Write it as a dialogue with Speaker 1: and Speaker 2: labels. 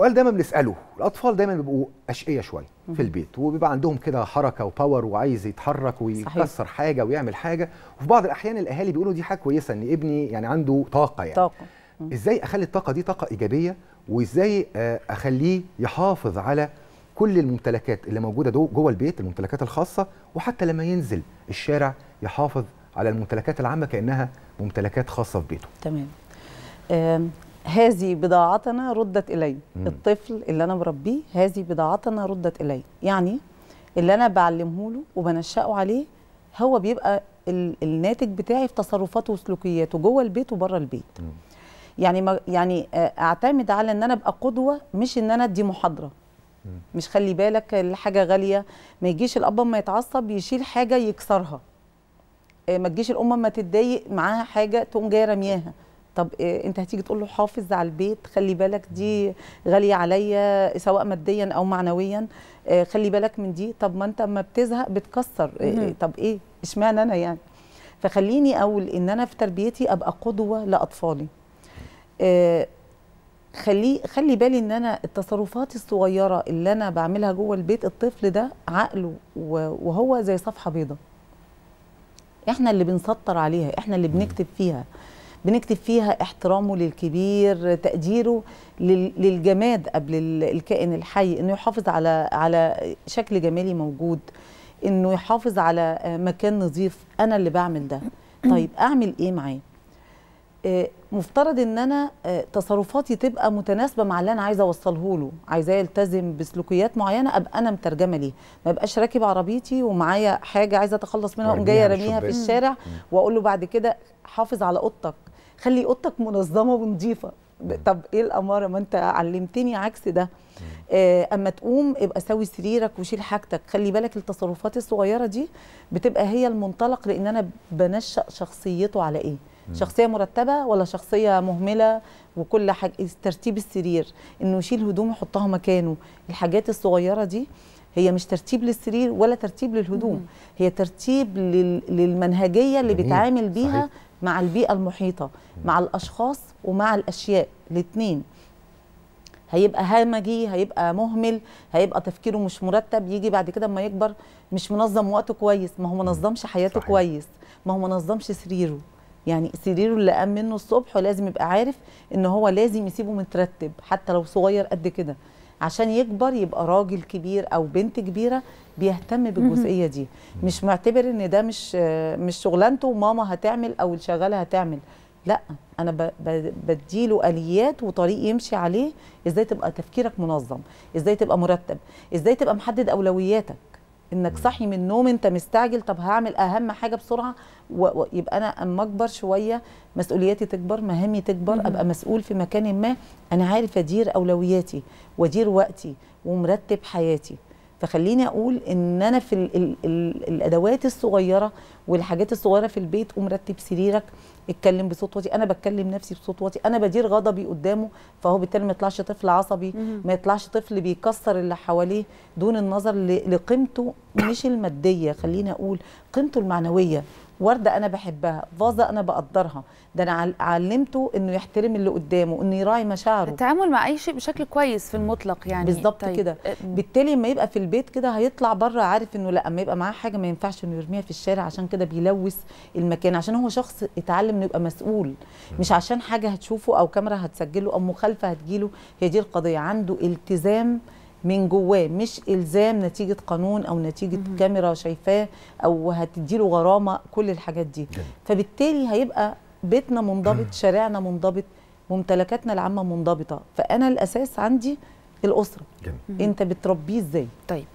Speaker 1: السؤال دايما بنساله الاطفال دايما بيبقوا اشقيه شويه في البيت وبيبقى عندهم كده حركه وباور وعايز يتحرك ويكسر صحيح. حاجه ويعمل حاجه وفي بعض الاحيان الاهالي بيقولوا دي حاجه كويسه ان ابني يعني عنده طاقه يعني طاقه ازاي اخلي الطاقه دي طاقه ايجابيه وازاي آه، اخليه يحافظ على كل الممتلكات اللي موجوده جوه البيت الممتلكات الخاصه وحتى لما ينزل الشارع يحافظ على الممتلكات العامه كانها ممتلكات خاصه في بيته تمام هذه بضاعتنا ردت إلي مم. الطفل اللي أنا بربيه هذه بضاعتنا ردت إلي يعني اللي أنا بعلمه له وبنشأه عليه هو بيبقى ال الناتج بتاعي في تصرفاته وسلوكياته جوه البيت وبره البيت مم. يعني ما يعني آه، اعتمد على ان انا ابقى قدوه مش ان انا ادي محاضره مش خلي بالك الحاجه غاليه ما يجيش الاب اما يتعصب يشيل حاجه يكسرها آه، ما تجيش الام اما تتضايق معاها حاجه تقوم جايه رمياها طب آه، انت هتيجي تقول له حافظ على البيت خلي بالك دي غاليه عليا سواء ماديا او معنويا آه، خلي بالك من دي طب ما انت اما بتزهق بتكسر آه، طب ايه اشمعنى انا يعني فخليني اقول ان انا في تربيتي ابقى قدوه لاطفالي خلي خلي بالي ان انا التصرفات الصغيره اللي انا بعملها جوه البيت الطفل ده عقله وهو زي صفحه بيضاء احنا اللي بنسطر عليها احنا اللي بنكتب فيها بنكتب فيها احترامه للكبير تقديره للجماد قبل الكائن الحي انه يحافظ على على شكل جمالي موجود انه يحافظ على مكان نظيف انا اللي بعمل ده طيب اعمل ايه معاه آه، مفترض ان انا آه، تصرفاتي تبقى متناسبه مع اللي انا عايزه اوصله له عايزاه يلتزم بسلوكيات معينه ابقى انا مترجمه ليه ما ابقاش راكب عربيتي ومعايا حاجه عايزه اتخلص منها اقوم جايه راميها في الشارع واقول له بعد كده حافظ على اوضتك خلي اوضتك منظمه ونظيفه طب ايه الاماره ما انت علمتني عكس ده آه، اما تقوم ابقى سوي سريرك وشيل حاجتك خلي بالك التصرفات الصغيره دي بتبقى هي المنطلق لان انا بنشأ شخصيته على ايه شخصيه مرتبه ولا شخصيه مهمله وكل حاجه ترتيب السرير انه يشيل هدوم يحطها مكانه الحاجات الصغيره دي هي مش ترتيب للسرير ولا ترتيب للهدوم مم. هي ترتيب لل... للمنهجيه اللي بيتعامل بيها صحيح. مع البيئه المحيطه مم. مع الاشخاص ومع الاشياء الاثنين هيبقى همجي هيبقى مهمل هيبقى تفكيره مش مرتب يجي بعد كده اما يكبر مش منظم وقته كويس ما هو منظمش حياته صحيح. كويس ما هو منظمش سريره يعني سريره اللي قام منه الصبح ولازم يبقى عارف ان هو لازم يسيبه مترتب حتى لو صغير قد كده عشان يكبر يبقى راجل كبير او بنت كبيره بيهتم بالجزئيه دي مش معتبر ان ده مش مش شغلانته وماما هتعمل او الشغاله هتعمل لا انا بديله اليات وطريق يمشي عليه ازاي تبقى تفكيرك منظم ازاي تبقى مرتب ازاي تبقى محدد اولوياتك انك صاحي من النوم انت مستعجل طب هعمل اهم حاجه بسرعه ويبقى انا اما اكبر شويه مسؤولياتي تكبر مهامي تكبر مم. ابقى مسؤول في مكان ما انا عارف ادير اولوياتي وادير وقتي ومرتب حياتي فخليني اقول ان انا في الـ الـ الـ الادوات الصغيره والحاجات الصغيره في البيت قوم رتب سريرك اتكلم بصوت واطي انا بتكلم نفسي بصوت واطي انا بدير غضبي قدامه فهو بالتالي ما يطلعش طفل عصبي ما يطلعش طفل بيكسر اللي حواليه دون النظر لقيمته مش الماديه خليني اقول قيمته المعنويه ورده انا بحبها فازه انا بقدرها ده انا علمته انه يحترم اللي قدامه انه يراعي مشاعره التعامل مع اي شيء بشكل كويس في المطلق يعني بالظبط طيب. كده بالتالي لما يبقى في البيت كده هيطلع بره عارف انه لا اما يبقى معاه حاجه ما ينفعش انه يرميها في الشارع عشان كده بيلوث المكان عشان هو شخص اتعلم انه يبقى مسؤول مش عشان حاجه هتشوفه او كاميرا هتسجله او مخالفه هتجيله هي دي القضيه عنده التزام من جواه مش الزام نتيجه قانون او نتيجه مم. كاميرا شايفاه او هتديله غرامه كل الحاجات دي فبالتالي هيبقى بيتنا منضبط شارعنا منضبط ممتلكاتنا العامه منضبطه فانا الاساس عندي الاسره جميل. انت بتربيه ازاي طيب